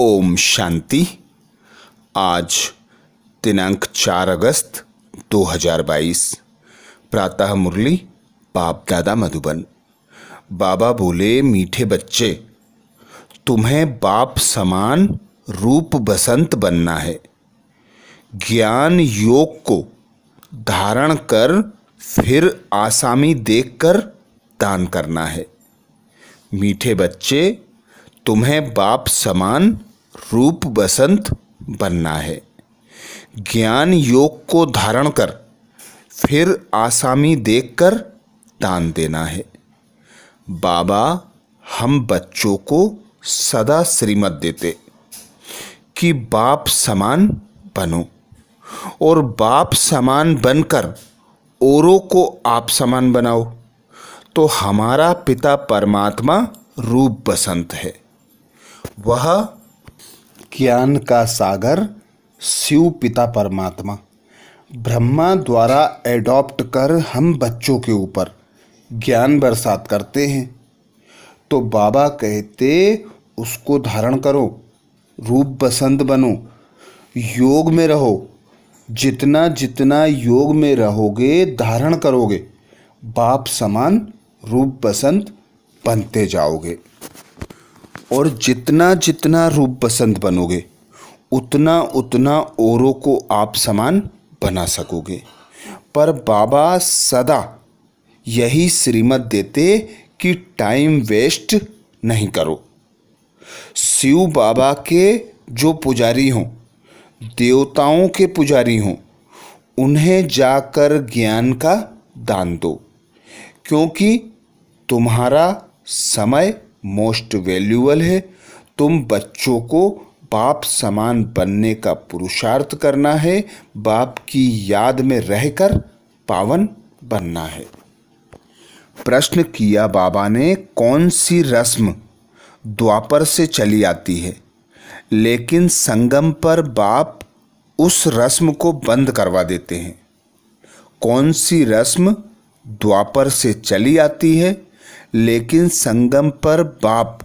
ओम शांति आज दिनांक 4 अगस्त 2022 प्रातः मुरली बाप दादा मधुबन बाबा बोले मीठे बच्चे तुम्हें बाप समान रूप बसंत बनना है ज्ञान योग को धारण कर फिर आसामी देखकर दान करना है मीठे बच्चे तुम्हें बाप समान रूप बसंत बनना है ज्ञान योग को धारण कर फिर आसामी देखकर दान देना है बाबा हम बच्चों को सदा श्रीमत देते कि बाप समान बनो और बाप समान बनकर औरों को आप समान बनाओ तो हमारा पिता परमात्मा रूप बसंत है वह ज्ञान का सागर शिव पिता परमात्मा ब्रह्मा द्वारा एडॉप्ट कर हम बच्चों के ऊपर ज्ञान बरसात करते हैं तो बाबा कहते उसको धारण करो रूप बसंत बनो योग में रहो जितना जितना योग में रहोगे धारण करोगे बाप समान रूप बसंत बनते जाओगे और जितना जितना रूप बसंत बनोगे उतना उतना औरों को आप समान बना सकोगे पर बाबा सदा यही श्रीमत देते कि टाइम वेस्ट नहीं करो शिव बाबा के जो पुजारी हों देवताओं के पुजारी हों उन्हें जाकर ज्ञान का दान दो क्योंकि तुम्हारा समय मोस्ट वैल्यूबल है तुम बच्चों को बाप समान बनने का पुरुषार्थ करना है बाप की याद में रहकर पावन बनना है प्रश्न किया बाबा ने कौन सी रस्म द्वापर से चली आती है लेकिन संगम पर बाप उस रस्म को बंद करवा देते हैं कौन सी रस्म द्वापर से चली आती है लेकिन संगम पर बाप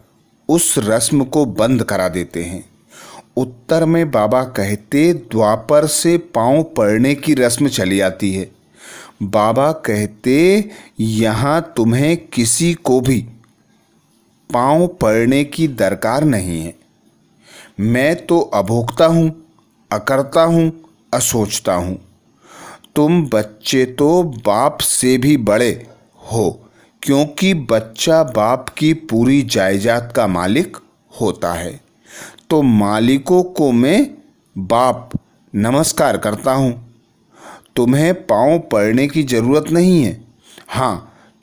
उस रस्म को बंद करा देते हैं उत्तर में बाबा कहते द्वापर से पांव पड़ने की रस्म चली आती है बाबा कहते यहाँ तुम्हें किसी को भी पांव पड़ने की दरकार नहीं है मैं तो अभोक्ता हूँ अकरता हूँ असोचता हूँ तुम बच्चे तो बाप से भी बड़े हो क्योंकि बच्चा बाप की पूरी जायदाद का मालिक होता है तो मालिकों को मैं बाप नमस्कार करता हूँ तुम्हें पाँव पड़ने की ज़रूरत नहीं है हाँ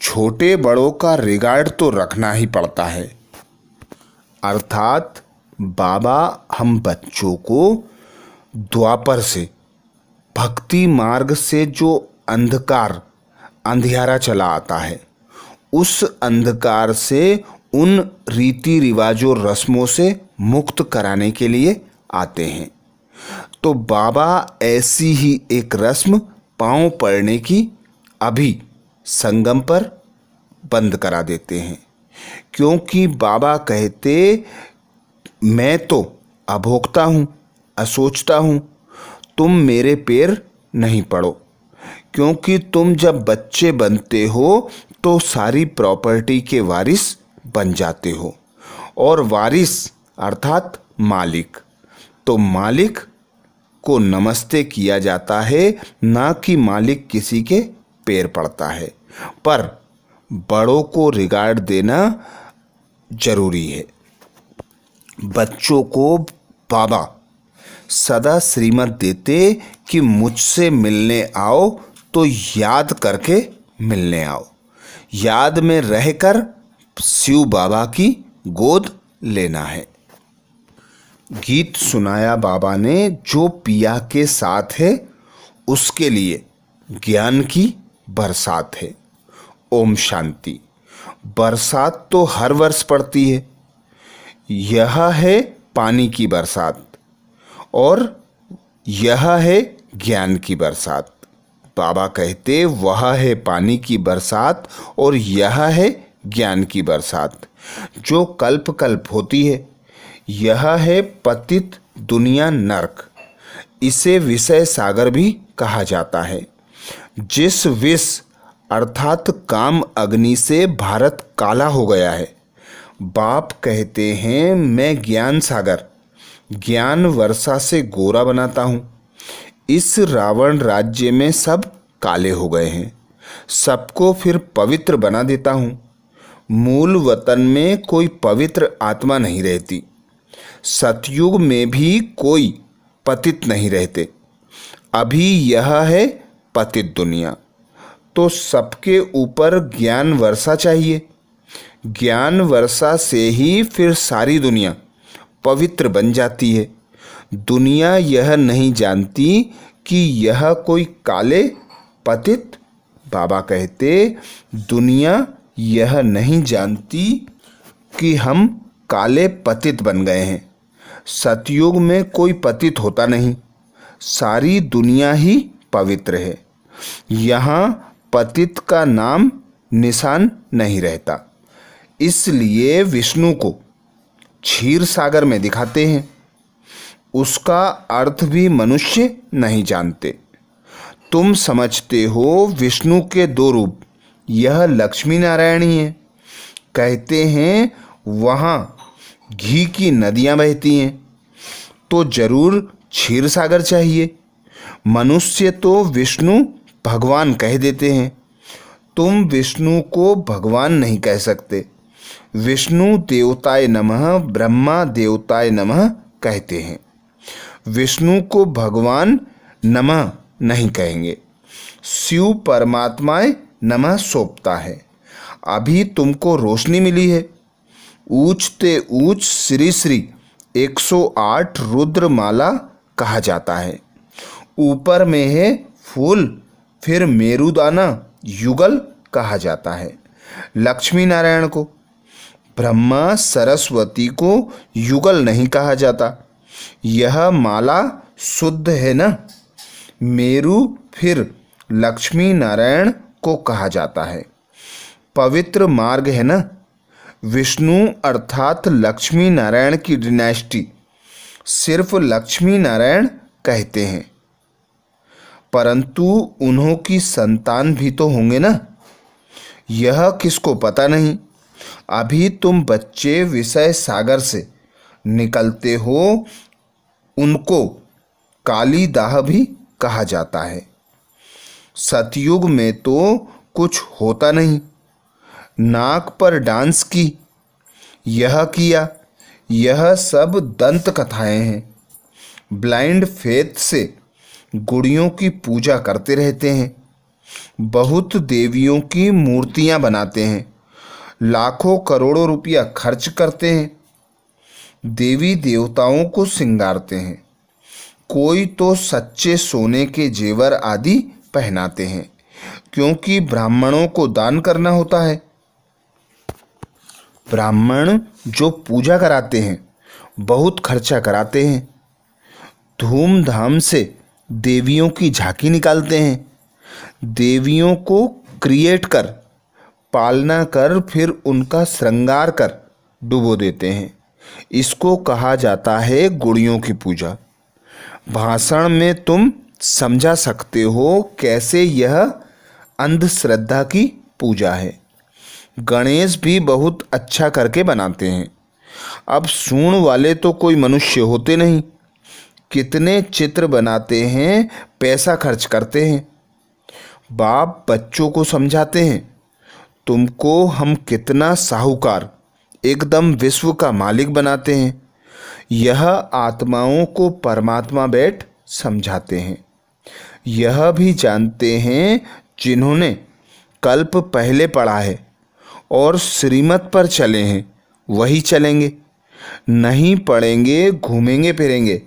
छोटे बड़ों का रिगार्ड तो रखना ही पड़ता है अर्थात बाबा हम बच्चों को द्वापर से भक्ति मार्ग से जो अंधकार अंधियारा चला आता है उस अंधकार से उन रीति रिवाजों रस्मों से मुक्त कराने के लिए आते हैं तो बाबा ऐसी ही एक रस्म पांव पड़ने की अभी संगम पर बंद करा देते हैं क्योंकि बाबा कहते मैं तो अभोक्ता हूँ असोचता हूँ तुम मेरे पैर नहीं पड़ो क्योंकि तुम जब बच्चे बनते हो तो सारी प्रॉपर्टी के वारिस बन जाते हो और वारिस अर्थात मालिक तो मालिक को नमस्ते किया जाता है ना कि मालिक किसी के पैर पड़ता है पर बड़ों को रिगार्ड देना जरूरी है बच्चों को बाबा सदा श्रीमत देते कि मुझसे मिलने आओ तो याद करके मिलने आओ याद में रहकर शिव बाबा की गोद लेना है गीत सुनाया बाबा ने जो पिया के साथ है उसके लिए ज्ञान की बरसात है ओम शांति बरसात तो हर वर्ष पड़ती है यह है पानी की बरसात और यह है ज्ञान की बरसात बाबा कहते वह है पानी की बरसात और यह है ज्ञान की बरसात जो कल्प कल्प होती है यह है पतित दुनिया नरक इसे विषय सागर भी कहा जाता है जिस विष अर्थात काम अग्नि से भारत काला हो गया है बाप कहते हैं मैं ज्ञान सागर ज्ञान वर्षा से गोरा बनाता हूँ इस रावण राज्य में सब काले हो गए हैं सबको फिर पवित्र बना देता हूँ मूल वतन में कोई पवित्र आत्मा नहीं रहती सतयुग में भी कोई पतित नहीं रहते अभी यह है पतित दुनिया तो सबके ऊपर ज्ञान वर्षा चाहिए ज्ञान वर्षा से ही फिर सारी दुनिया पवित्र बन जाती है दुनिया यह नहीं जानती कि यह कोई काले पतित बाबा कहते दुनिया यह नहीं जानती कि हम काले पतित बन गए हैं सतयुग में कोई पतित होता नहीं सारी दुनिया ही पवित्र है यहाँ पतित का नाम निशान नहीं रहता इसलिए विष्णु को क्षीर सागर में दिखाते हैं उसका अर्थ भी मनुष्य नहीं जानते तुम समझते हो विष्णु के दो रूप यह लक्ष्मी नारायण ही है कहते हैं वहाँ घी की नदियाँ बहती हैं तो जरूर क्षीर सागर चाहिए मनुष्य तो विष्णु भगवान कह देते हैं तुम विष्णु को भगवान नहीं कह सकते विष्णु देवताय नमः ब्रह्मा देवताय नमः कहते हैं विष्णु को भगवान नमः नहीं कहेंगे शिव परमात्माए नमः सौंपता है अभी तुमको रोशनी मिली है ऊंचते ऊंच श्री श्री 108 रुद्रमाला कहा जाता है ऊपर में है फूल फिर मेरुदाना युगल कहा जाता है लक्ष्मी नारायण को ब्रह्मा सरस्वती को युगल नहीं कहा जाता यह माला शुद्ध है ना मेरु फिर लक्ष्मी नारायण को कहा जाता है पवित्र मार्ग है ना विष्णु अर्थात लक्ष्मी नारायण की डिनेस्टी सिर्फ लक्ष्मी नारायण कहते हैं परंतु उन्हों की संतान भी तो होंगे ना यह किसको पता नहीं अभी तुम बच्चे विषय सागर से निकलते हो उनको काली दाह भी कहा जाता है सतयुग में तो कुछ होता नहीं नाक पर डांस की यह किया यह सब दंत कथाएं हैं ब्लाइंड फेथ से गुड़ियों की पूजा करते रहते हैं बहुत देवियों की मूर्तियां बनाते हैं लाखों करोड़ों रुपया खर्च करते हैं देवी देवताओं को सिंगारते हैं कोई तो सच्चे सोने के जेवर आदि पहनाते हैं क्योंकि ब्राह्मणों को दान करना होता है ब्राह्मण जो पूजा कराते हैं बहुत खर्चा कराते हैं धूमधाम से देवियों की झांकी निकालते हैं देवियों को क्रिएट कर पालना कर फिर उनका श्रृंगार कर डुबो देते हैं इसको कहा जाता है गुड़ियों की पूजा भाषण में तुम समझा सकते हो कैसे यह अंधश्रद्धा की पूजा है गणेश भी बहुत अच्छा करके बनाते हैं अब सूण वाले तो कोई मनुष्य होते नहीं कितने चित्र बनाते हैं पैसा खर्च करते हैं बाप बच्चों को समझाते हैं तुमको हम कितना साहूकार एकदम विश्व का मालिक बनाते हैं यह आत्माओं को परमात्मा बैठ समझाते हैं यह भी जानते हैं जिन्होंने कल्प पहले पढ़ा है और श्रीमत पर चले हैं वही चलेंगे नहीं पढ़ेंगे घूमेंगे फिरेंगे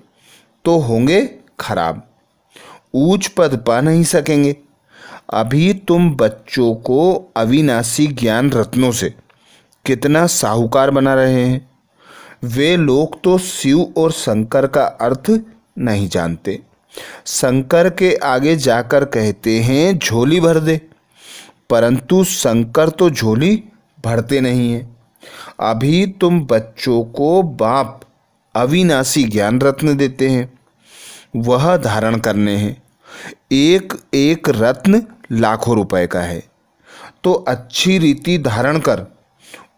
तो होंगे खराब ऊंच पद पा नहीं सकेंगे अभी तुम बच्चों को अविनाशी ज्ञान रत्नों से कितना साहूकार बना रहे हैं वे लोग तो शिव और शंकर का अर्थ नहीं जानते शंकर के आगे जाकर कहते हैं झोली भर दे परंतु शंकर तो झोली भरते नहीं हैं अभी तुम बच्चों को बाप अविनाशी ज्ञान रत्न देते हैं वह धारण करने हैं एक एक रत्न लाखों रुपए का है तो अच्छी रीति धारण कर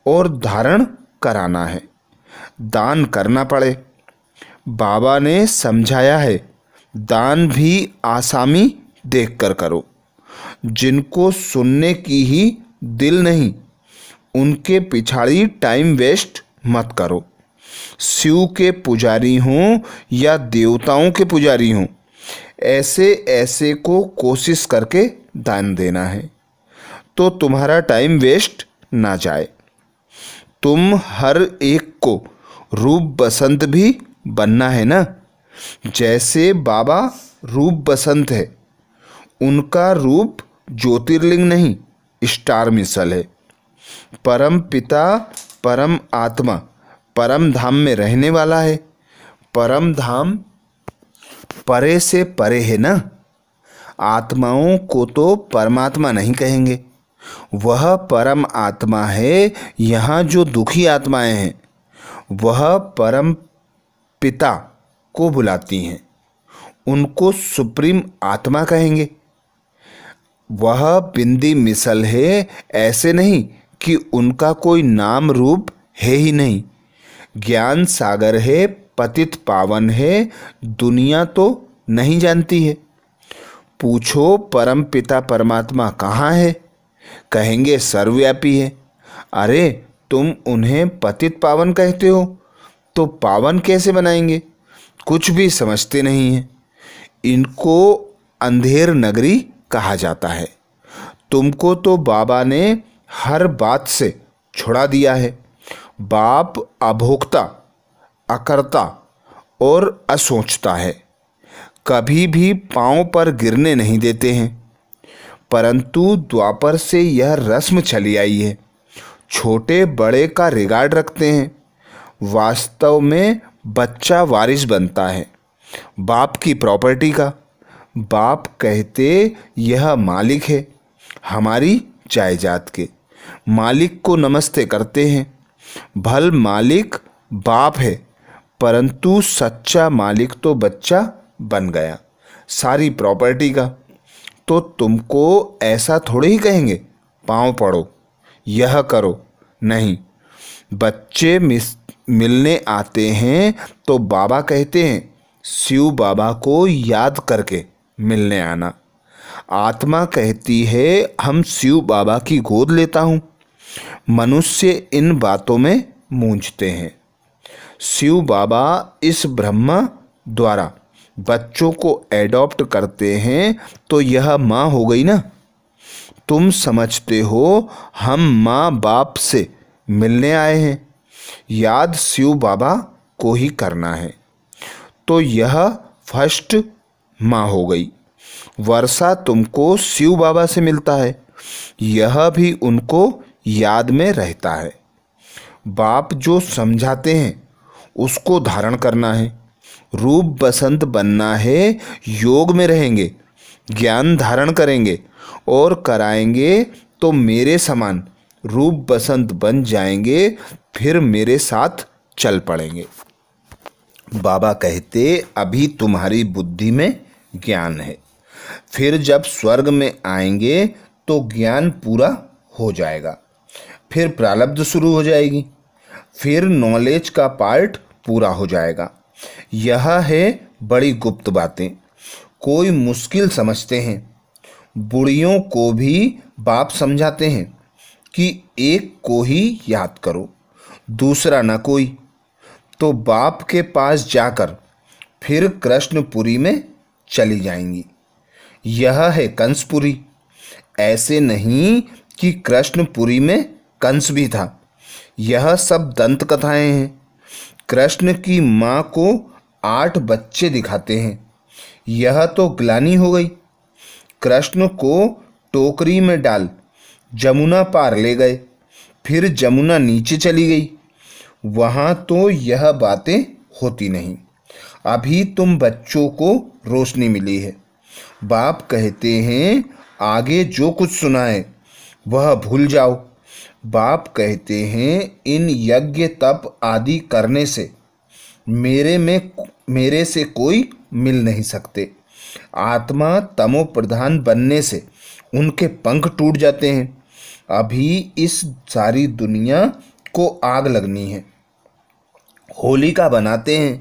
और धारण कराना है दान करना पड़े बाबा ने समझाया है दान भी आसामी देखकर करो जिनको सुनने की ही दिल नहीं उनके पिछाड़ी टाइम वेस्ट मत करो शिव के पुजारी हों या देवताओं के पुजारी हों ऐसे ऐसे को कोशिश करके दान देना है तो तुम्हारा टाइम वेस्ट ना जाए तुम हर एक को रूप बसंत भी बनना है ना जैसे बाबा रूप बसंत है उनका रूप ज्योतिर्लिंग नहीं स्टार मिसल है परम पिता परम आत्मा परम धाम में रहने वाला है परम धाम परे से परे है ना आत्माओं को तो परमात्मा नहीं कहेंगे वह परम आत्मा है यहाँ जो दुखी आत्माएं हैं वह परम पिता को बुलाती हैं उनको सुप्रीम आत्मा कहेंगे वह बिंदी मिसल है ऐसे नहीं कि उनका कोई नाम रूप है ही नहीं ज्ञान सागर है पतित पावन है दुनिया तो नहीं जानती है पूछो परम पिता परमात्मा कहाँ है कहेंगे सर्वव्यापी है अरे तुम उन्हें पतित पावन कहते हो तो पावन कैसे बनाएंगे कुछ भी समझते नहीं हैं इनको अंधेर नगरी कहा जाता है तुमको तो बाबा ने हर बात से छुड़ा दिया है बाप अभोक्ता अकर्ता और असोचता है कभी भी पाँव पर गिरने नहीं देते हैं परंतु द्वापर से यह रस्म चली आई है छोटे बड़े का रिगार्ड रखते हैं वास्तव में बच्चा वारिस बनता है बाप की प्रॉपर्टी का बाप कहते यह मालिक है हमारी जायदाद के मालिक को नमस्ते करते हैं भल मालिक बाप है परंतु सच्चा मालिक तो बच्चा बन गया सारी प्रॉपर्टी का तो तुमको ऐसा थोड़े ही कहेंगे पाँव पड़ो यह करो नहीं बच्चे मिस मिलने आते हैं तो बाबा कहते हैं शिव बाबा को याद करके मिलने आना आत्मा कहती है हम शिव बाबा की गोद लेता हूँ मनुष्य इन बातों में मूंझते हैं शिव बाबा इस ब्रह्मा द्वारा बच्चों को एडॉप्ट करते हैं तो यह माँ हो गई ना तुम समझते हो हम माँ बाप से मिलने आए हैं याद शिव बाबा को ही करना है तो यह फर्स्ट माँ हो गई वर्षा तुमको शिव बाबा से मिलता है यह भी उनको याद में रहता है बाप जो समझाते हैं उसको धारण करना है रूप बसंत बनना है योग में रहेंगे ज्ञान धारण करेंगे और कराएंगे तो मेरे समान रूप बसंत बन जाएंगे फिर मेरे साथ चल पड़ेंगे बाबा कहते अभी तुम्हारी बुद्धि में ज्ञान है फिर जब स्वर्ग में आएंगे तो ज्ञान पूरा हो जाएगा फिर प्रारब्ध शुरू हो जाएगी फिर नॉलेज का पार्ट पूरा हो जाएगा यह है बड़ी गुप्त बातें कोई मुश्किल समझते हैं बुढ़ियों को भी बाप समझाते हैं कि एक को ही याद करो दूसरा ना कोई तो बाप के पास जाकर फिर कृष्णपुरी में चली जाएंगी यह है कंसपुरी ऐसे नहीं कि कृष्णपुरी में कंस भी था यह सब दंत कथाएं हैं कृष्ण की माँ को आठ बच्चे दिखाते हैं यह तो ग्लानी हो गई कृष्ण को टोकरी में डाल जमुना पार ले गए फिर जमुना नीचे चली गई वहाँ तो यह बातें होती नहीं अभी तुम बच्चों को रोशनी मिली है बाप कहते हैं आगे जो कुछ सुना है वह भूल जाओ बाप कहते हैं इन यज्ञ तप आदि करने से मेरे में मेरे से कोई मिल नहीं सकते आत्मा तमो प्रधान बनने से उनके पंख टूट जाते हैं अभी इस सारी दुनिया को आग लगनी है होलिका बनाते हैं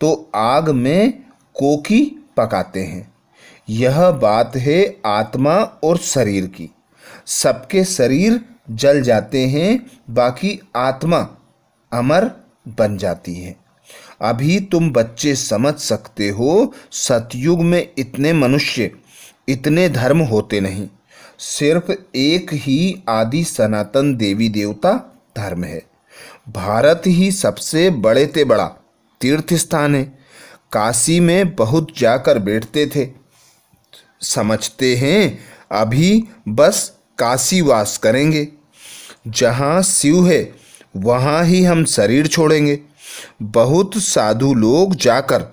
तो आग में कोकी पकाते हैं यह बात है आत्मा और शरीर की सबके शरीर जल जाते हैं बाकी आत्मा अमर बन जाती है अभी तुम बच्चे समझ सकते हो सतयुग में इतने मनुष्य इतने धर्म होते नहीं सिर्फ एक ही आदि सनातन देवी देवता धर्म है भारत ही सबसे बड़े ते बड़ा तीर्थ स्थान है काशी में बहुत जाकर बैठते थे समझते हैं अभी बस काशी वास करेंगे जहाँ शिव है वहाँ ही हम शरीर छोड़ेंगे बहुत साधु लोग जाकर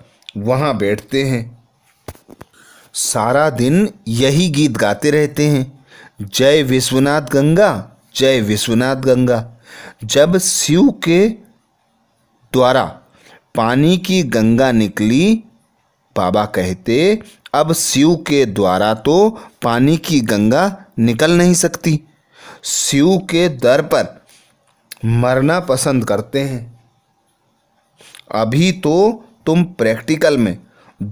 वहाँ बैठते हैं सारा दिन यही गीत गाते रहते हैं जय विश्वनाथ गंगा जय विश्वनाथ गंगा जब शिव के द्वारा पानी की गंगा निकली बाबा कहते अब शिव के द्वारा तो पानी की गंगा निकल नहीं सकती शिव के दर पर मरना पसंद करते हैं अभी तो तुम प्रैक्टिकल में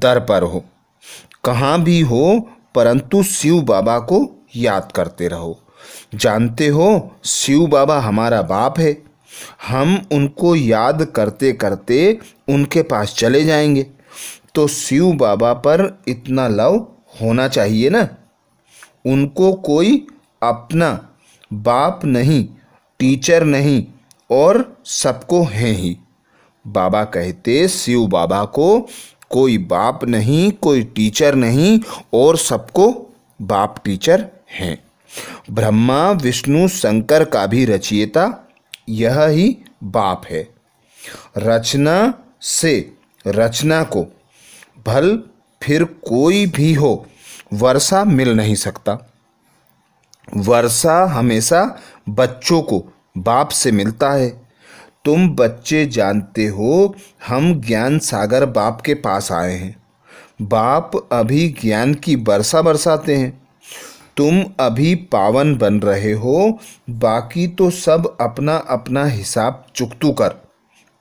दर पर हो कहाँ भी हो परंतु शिव बाबा को याद करते रहो जानते हो शिव बाबा हमारा बाप है हम उनको याद करते करते उनके पास चले जाएंगे तो शिव बाबा पर इतना लव होना चाहिए ना उनको कोई अपना बाप नहीं टीचर नहीं और सबको है ही बाबा कहते शिव बाबा को कोई बाप नहीं कोई टीचर नहीं और सबको बाप टीचर हैं ब्रह्मा विष्णु शंकर का भी रचयिता यह ही बाप है रचना से रचना को भल फिर कोई भी हो वर्षा मिल नहीं सकता वर्षा हमेशा बच्चों को बाप से मिलता है तुम बच्चे जानते हो हम ज्ञान सागर बाप के पास आए हैं बाप अभी ज्ञान की वर्षा बरसाते हैं तुम अभी पावन बन रहे हो बाकी तो सब अपना अपना हिसाब चुकतू कर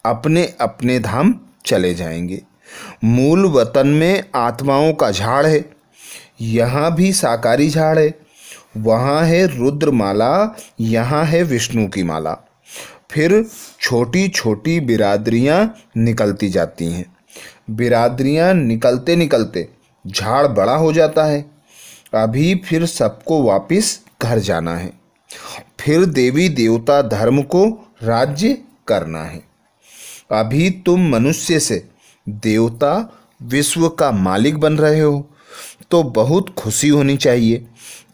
अपने अपने धाम चले जाएंगे मूल वतन में आत्माओं का झाड़ है यहाँ भी साकारी झाड़ है वहाँ है रुद्र माला यहाँ है विष्णु की माला फिर छोटी छोटी बिरादरियाँ निकलती जाती हैं बिरादरियाँ निकलते निकलते झाड़ बड़ा हो जाता है अभी फिर सबको वापस घर जाना है फिर देवी देवता धर्म को राज्य करना है अभी तुम मनुष्य से देवता विश्व का मालिक बन रहे हो तो बहुत खुशी होनी चाहिए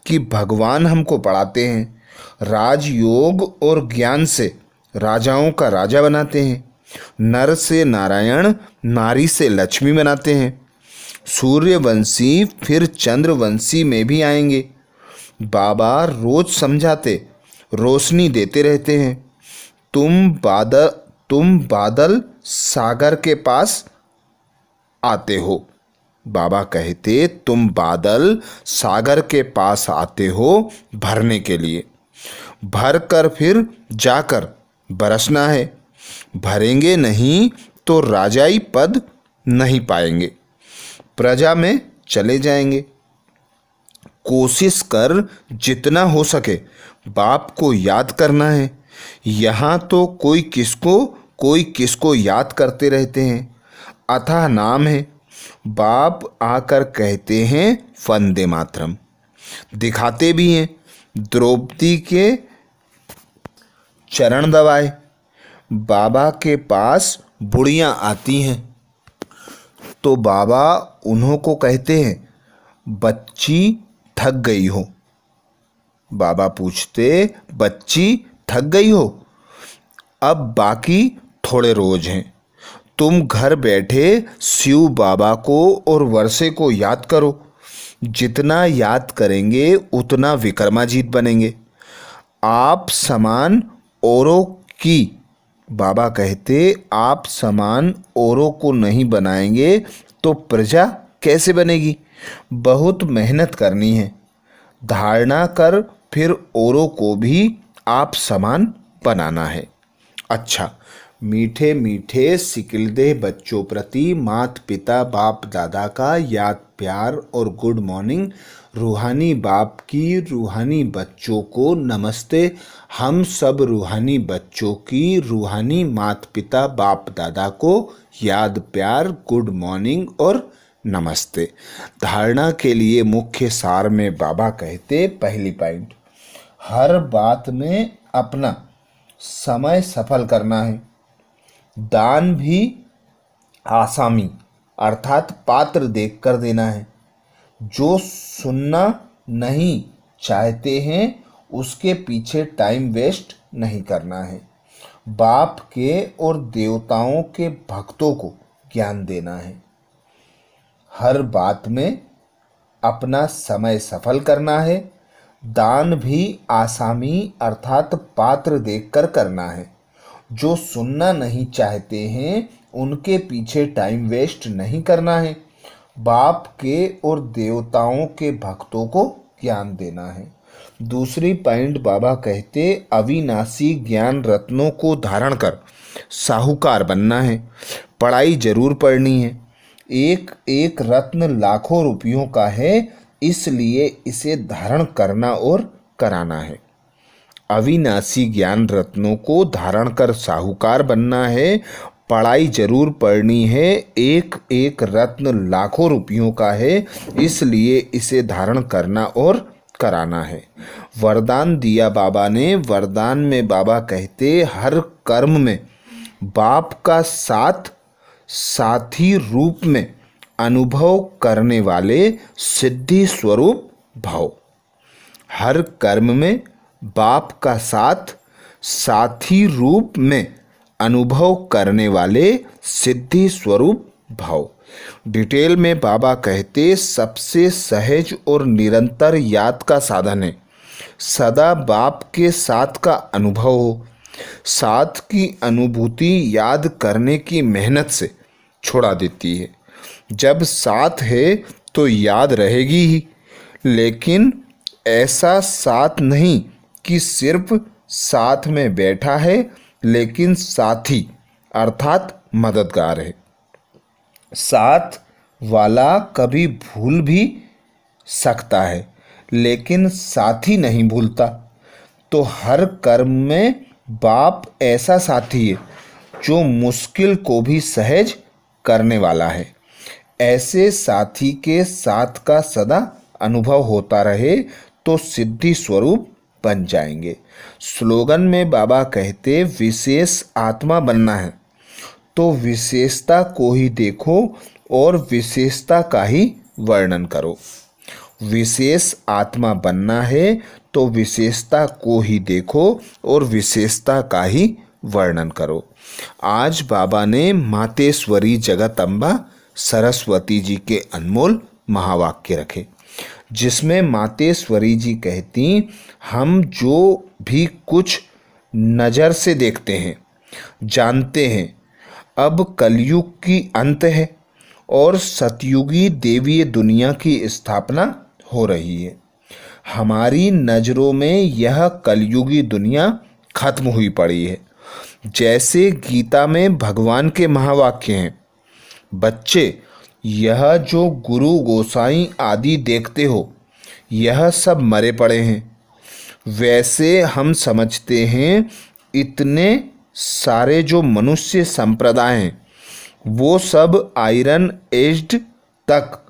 कि भगवान हमको पढ़ाते हैं राजयोग और ज्ञान से राजाओं का राजा बनाते हैं नर से नारायण नारी से लक्ष्मी बनाते हैं सूर्यवंशी फिर चंद्रवंशी में भी आएंगे बाबा रोज समझाते रोशनी देते रहते हैं तुम बादल तुम बादल सागर के पास आते हो बाबा कहते तुम बादल सागर के पास आते हो भरने के लिए भर कर फिर जाकर बरसना है भरेंगे नहीं तो राजाई पद नहीं पाएंगे प्रजा में चले जाएंगे कोशिश कर जितना हो सके बाप को याद करना है यहाँ तो कोई किसको कोई किसको याद करते रहते हैं अथाह नाम है बाप आकर कहते हैं फंदे मातरम दिखाते भी हैं द्रौपदी के चरण दबाए बाबा के पास बुढ़िया आती हैं तो बाबा उन्हों को कहते हैं बच्ची थक गई हो बाबा पूछते बच्ची थक गई हो अब बाकी थोड़े रोज हैं तुम घर बैठे शिव बाबा को और वर्षे को याद करो जितना याद करेंगे उतना विक्रमाजीत बनेंगे आप समान औरों की बाबा कहते आप समान औरों को नहीं बनाएंगे तो प्रजा कैसे बनेगी बहुत मेहनत करनी है धारणा कर फिर औरों को भी आप समान बनाना है अच्छा मीठे मीठे सिकिलदेह बच्चों प्रति मात पिता बाप दादा का याद प्यार और गुड मॉर्निंग रूहानी बाप की रूहानी बच्चों को नमस्ते हम सब रूहानी बच्चों की रूहानी मात पिता बाप दादा को याद प्यार गुड मॉर्निंग और नमस्ते धारणा के लिए मुख्य सार में बाबा कहते पहली पॉइंट हर बात में अपना समय सफल करना है दान भी आसामी अर्थात पात्र देख कर देना है जो सुनना नहीं चाहते हैं उसके पीछे टाइम वेस्ट नहीं करना है बाप के और देवताओं के भक्तों को ज्ञान देना है हर बात में अपना समय सफल करना है दान भी आसामी अर्थात पात्र देखकर करना है जो सुनना नहीं चाहते हैं उनके पीछे टाइम वेस्ट नहीं करना है बाप के और देवताओं के भक्तों को ज्ञान देना है दूसरी पॉइंट बाबा कहते अविनाशी ज्ञान रत्नों को धारण कर साहूकार बनना है पढ़ाई जरूर पढ़नी है एक एक रत्न लाखों रुपयों का है इसलिए इसे धारण करना और कराना है अविनाशी ज्ञान रत्नों को धारण कर साहूकार बनना है पढ़ाई जरूर पढ़नी है एक एक रत्न लाखों रुपयों का है इसलिए इसे धारण करना और कराना है वरदान दिया बाबा ने वरदान में बाबा कहते हर कर्म में बाप का साथ साथी रूप में अनुभव करने वाले सिद्धि स्वरूप भाव हर कर्म में बाप का साथ साथी रूप में अनुभव करने वाले सिद्धि स्वरूप भाव डिटेल में बाबा कहते सबसे सहज और निरंतर याद का साधन है सदा बाप के साथ का अनुभव हो साथ की अनुभूति याद करने की मेहनत से छोड़ा देती है जब साथ है तो याद रहेगी ही लेकिन ऐसा साथ नहीं कि सिर्फ साथ में बैठा है लेकिन साथी अर्थात मददगार है साथ वाला कभी भूल भी सकता है लेकिन साथी नहीं भूलता तो हर कर्म में बाप ऐसा साथी है जो मुश्किल को भी सहज करने वाला है ऐसे साथी के साथ का सदा अनुभव होता रहे तो सिद्धि स्वरूप बन जाएंगे स्लोगन में बाबा कहते विशेष आत्मा बनना है तो विशेषता को ही देखो और विशेषता का ही वर्णन करो विशेष आत्मा बनना है तो विशेषता को ही देखो और विशेषता का ही वर्णन करो आज बाबा ने मातेश्वरी जगत अम्बा सरस्वती जी के अनमोल महावाक्य रखे जिसमें मातेश्वरी जी कहती हम जो भी कुछ नज़र से देखते हैं जानते हैं अब कलयुग की अंत है और सतयुगी देवीय दुनिया की स्थापना हो रही है हमारी नज़रों में यह कलयुगी दुनिया खत्म हुई पड़ी है जैसे गीता में भगवान के महावाक्य हैं बच्चे यह जो गुरु गोसाई आदि देखते हो यह सब मरे पड़े हैं वैसे हम समझते हैं इतने सारे जो मनुष्य संप्रदाय हैं वो सब आयरन एज्ड तक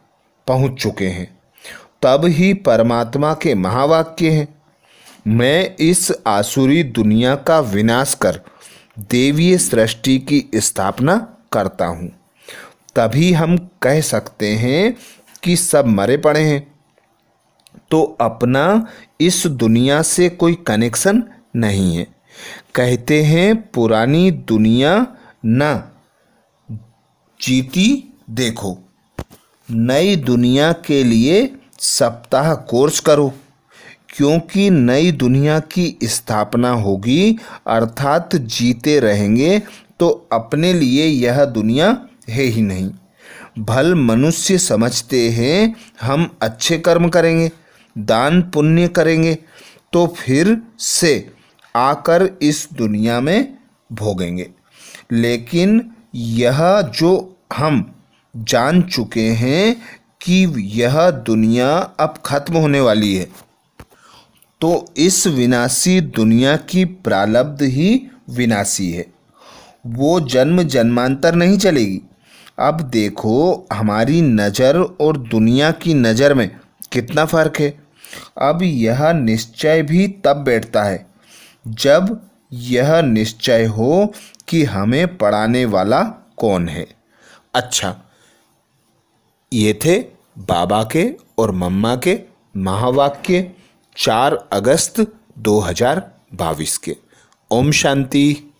पहुंच चुके हैं तब ही परमात्मा के महावाक्य हैं मैं इस आसुरी दुनिया का विनाश कर देवीय सृष्टि की स्थापना करता हूँ तभी हम कह सकते हैं कि सब मरे पड़े हैं तो अपना इस दुनिया से कोई कनेक्शन नहीं है कहते हैं पुरानी दुनिया ना जीती देखो नई दुनिया के लिए सप्ताह कोर्स करो क्योंकि नई दुनिया की स्थापना होगी अर्थात जीते रहेंगे तो अपने लिए यह दुनिया है ही नहीं भल मनुष्य समझते हैं हम अच्छे कर्म करेंगे दान पुण्य करेंगे तो फिर से आकर इस दुनिया में भोगेंगे लेकिन यह जो हम जान चुके हैं कि यह दुनिया अब खत्म होने वाली है तो इस विनाशी दुनिया की प्रालब्ध ही विनाशी है वो जन्म जन्मांतर नहीं चलेगी अब देखो हमारी नज़र और दुनिया की नज़र में कितना फ़र्क है अब यह निश्चय भी तब बैठता है जब यह निश्चय हो कि हमें पढ़ाने वाला कौन है अच्छा ये थे बाबा के और मम्मा के महावाक्य चार अगस्त 2022 के ओम शांति